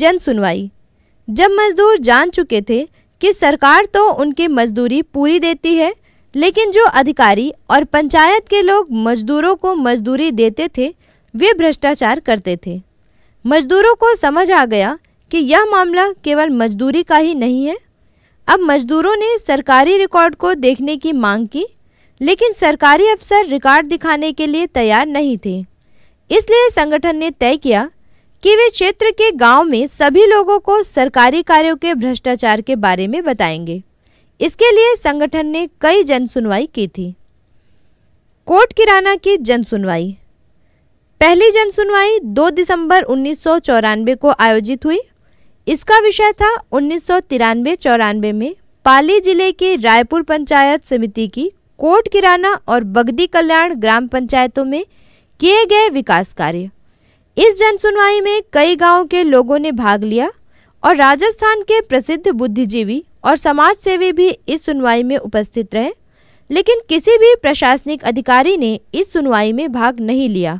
जन सुनवाई जब मजदूर जान चुके थे कि सरकार तो उनकी मजदूरी पूरी देती है लेकिन जो अधिकारी और पंचायत के लोग मजदूरों को मजदूरी देते थे वे भ्रष्टाचार करते थे मजदूरों को समझ आ गया कि यह मामला केवल मजदूरी का ही नहीं है अब मजदूरों ने सरकारी रिकॉर्ड को देखने की मांग की लेकिन सरकारी अफसर रिकॉर्ड दिखाने के लिए तैयार नहीं थे इसलिए संगठन ने तय किया कि वे क्षेत्र के गांव में सभी लोगों को सरकारी कार्यों के भ्रष्टाचार के बारे में बताएंगे इसके लिए संगठन ने कई जन सुनवाई की थी कोट किराना की जन सुनवाई पहली जन सुनवाई 2 दिसंबर उन्नीस को आयोजित हुई इसका विषय था उन्नीस सौ में पाली जिले की रायपुर पंचायत समिति की कोट किराना और बगदी कल्याण ग्राम पंचायतों में किए गए विकास कार्य इस जनसुनवाई में कई गांव के लोगों ने भाग लिया और राजस्थान के प्रसिद्ध बुद्धिजीवी और समाज सेवी भी इस सुनवाई में उपस्थित रहे लेकिन किसी भी प्रशासनिक अधिकारी ने इस सुनवाई में भाग नहीं लिया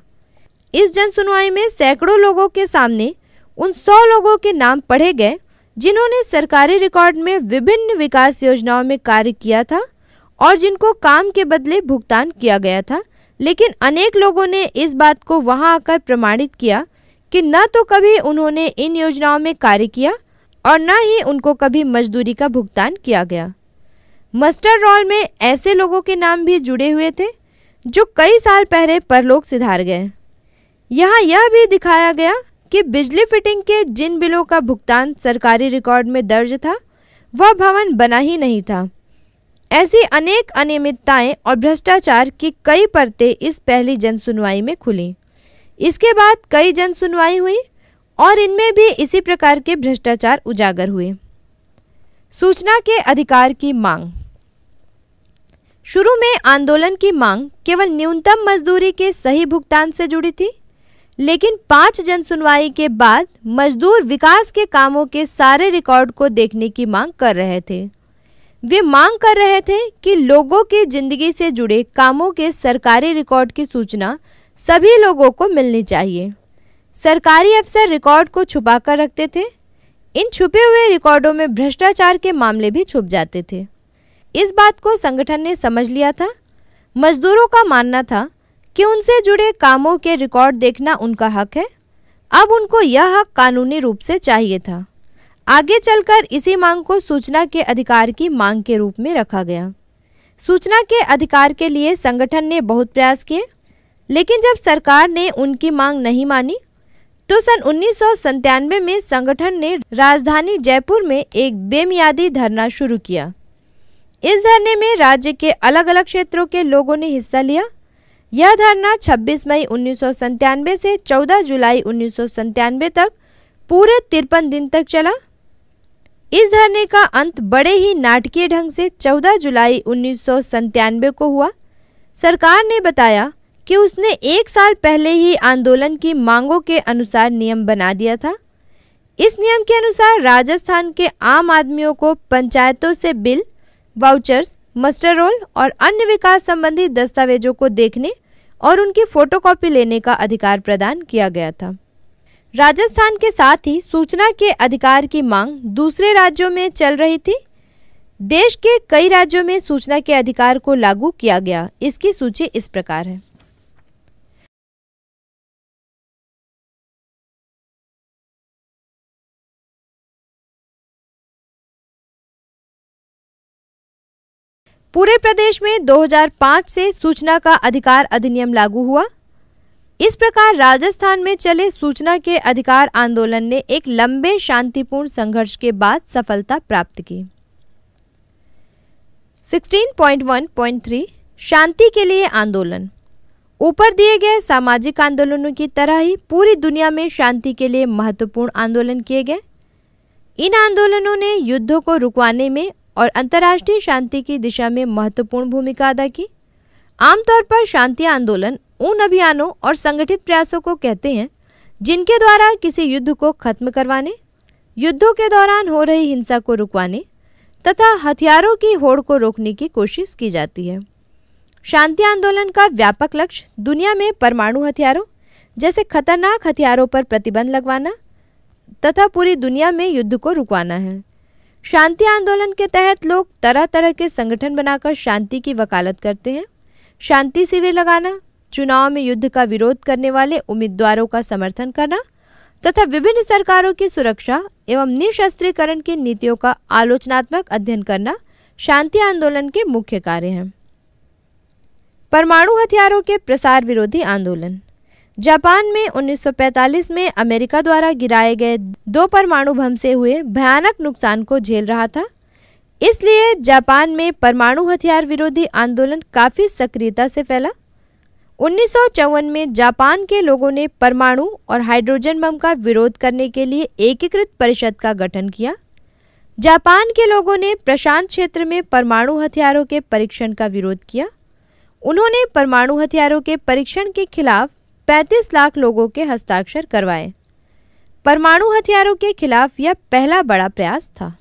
इस जनसुनवाई में सैकड़ों लोगों के सामने उन सौ लोगों के नाम पढ़े गए जिन्होंने सरकारी रिकॉर्ड में विभिन्न विकास योजनाओं में कार्य किया था और जिनको काम के बदले भुगतान किया गया था लेकिन अनेक लोगों ने इस बात को वहां आकर प्रमाणित किया कि न तो कभी उन्होंने इन योजनाओं में कार्य किया और न ही उनको कभी मजदूरी का भुगतान किया गया मस्टर रोल में ऐसे लोगों के नाम भी जुड़े हुए थे जो कई साल पहले परलोक सिधार गए यहाँ यह भी दिखाया गया कि बिजली फिटिंग के जिन बिलों का भुगतान सरकारी रिकॉर्ड में दर्ज था वह भवन बना ही नहीं था ऐसी अनेक अनियमितताएं और भ्रष्टाचार की कई परतें इस पहली जनसुनवाई में खुली इसके बाद कई जनसुनवाई हुई और इनमें भी इसी प्रकार के भ्रष्टाचार उजागर हुए सूचना के अधिकार की मांग शुरू में आंदोलन की मांग केवल न्यूनतम मजदूरी के सही भुगतान से जुड़ी थी लेकिन पांच जनसुनवाई के बाद मजदूर विकास के कामों के सारे रिकॉर्ड को देखने की मांग कर रहे थे वे मांग कर रहे थे कि लोगों की जिंदगी से जुड़े कामों के सरकारी रिकॉर्ड की सूचना सभी लोगों को मिलनी चाहिए सरकारी अफसर रिकॉर्ड को छुपा कर रखते थे इन छुपे हुए रिकॉर्डों में भ्रष्टाचार के मामले भी छुप जाते थे इस बात को संगठन ने समझ लिया था मजदूरों का मानना था कि उनसे जुड़े कामों के रिकॉर्ड देखना उनका हक है अब उनको यह हक कानूनी रूप से चाहिए था आगे चलकर इसी मांग को सूचना के अधिकार की मांग के रूप में रखा गया सूचना के अधिकार के लिए संगठन ने बहुत प्रयास किए लेकिन जब सरकार ने उनकी मांग नहीं मानी तो सन उन्नीस में संगठन ने राजधानी जयपुर में एक बेमियादी धरना शुरू किया इस धरने में राज्य के अलग अलग क्षेत्रों के लोगों ने हिस्सा लिया यह धरना 26 मई उन्नीस से 14 जुलाई उन्नीस तक पूरे तिरपन दिन तक चला इस धरने का अंत बड़े ही नाटकीय ढंग से 14 जुलाई उन्नीस को हुआ सरकार ने बताया कि उसने एक साल पहले ही आंदोलन की मांगों के अनुसार नियम बना दिया था इस नियम के अनुसार राजस्थान के आम आदमियों को पंचायतों से बिल वाउचर्स मस्टर रोल और अन्य विकास संबंधी दस्तावेजों को देखने और उनकी फोटोकॉपी लेने का अधिकार प्रदान किया गया था राजस्थान के साथ ही सूचना के अधिकार की मांग दूसरे राज्यों में चल रही थी देश के कई राज्यों में सूचना के अधिकार को लागू किया गया इसकी सूची इस प्रकार है पूरे प्रदेश में 2005 से सूचना का अधिकार अधिनियम लागू हुआ इस प्रकार राजस्थान में चले सूचना के अधिकार आंदोलन ने एक लंबे शांतिपूर्ण संघर्ष के बाद सफलता प्राप्त की 16.1.3 शांति के लिए आंदोलन ऊपर दिए गए सामाजिक आंदोलनों की तरह ही पूरी दुनिया में शांति के लिए महत्वपूर्ण आंदोलन किए गए इन आंदोलनों ने युद्धों को रुकवाने में और अंतर्राष्ट्रीय शांति की दिशा में महत्वपूर्ण भूमिका अदा की आमतौर पर शांति आंदोलन उन अभियानों और संगठित प्रयासों को कहते हैं जिनके द्वारा किसी युद्ध को खत्म करवाने युद्धों के दौरान हो रही हिंसा को रुकवाने तथा हथियारों की होड़ को रोकने की कोशिश की जाती है शांति आंदोलन का व्यापक लक्ष्य दुनिया में परमाणु हथियारों जैसे खतरनाक हथियारों पर प्रतिबंध लगवाना तथा पूरी दुनिया में युद्ध को रुकवाना है शांति आंदोलन के तहत लोग तरह तरह के संगठन बनाकर शांति की वकालत करते हैं शांति शिविर लगाना चुनाव में युद्ध का विरोध करने वाले उम्मीदवारों का समर्थन करना तथा विभिन्न सरकारों की सुरक्षा एवं निशस्त्रीकरण की नीतियों का आलोचनात्मक अध्ययन करना शांति आंदोलन के मुख्य कार्य हैं परमाणु हथियारों के प्रसार विरोधी आंदोलन जापान में 1945 में अमेरिका द्वारा गिराए गए दो परमाणु बम से हुए भयानक नुकसान को झेल रहा था इसलिए जापान में परमाणु हथियार विरोधी आंदोलन काफ़ी सक्रियता से फैला उन्नीस में जापान के लोगों ने परमाणु और हाइड्रोजन बम का विरोध करने के लिए एकीकृत परिषद का गठन किया जापान के लोगों ने प्रशांत क्षेत्र में परमाणु हथियारों के परीक्षण का विरोध किया उन्होंने परमाणु हथियारों के परीक्षण के खिलाफ 35 लाख लोगों के हस्ताक्षर करवाए परमाणु हथियारों के खिलाफ यह पहला बड़ा प्रयास था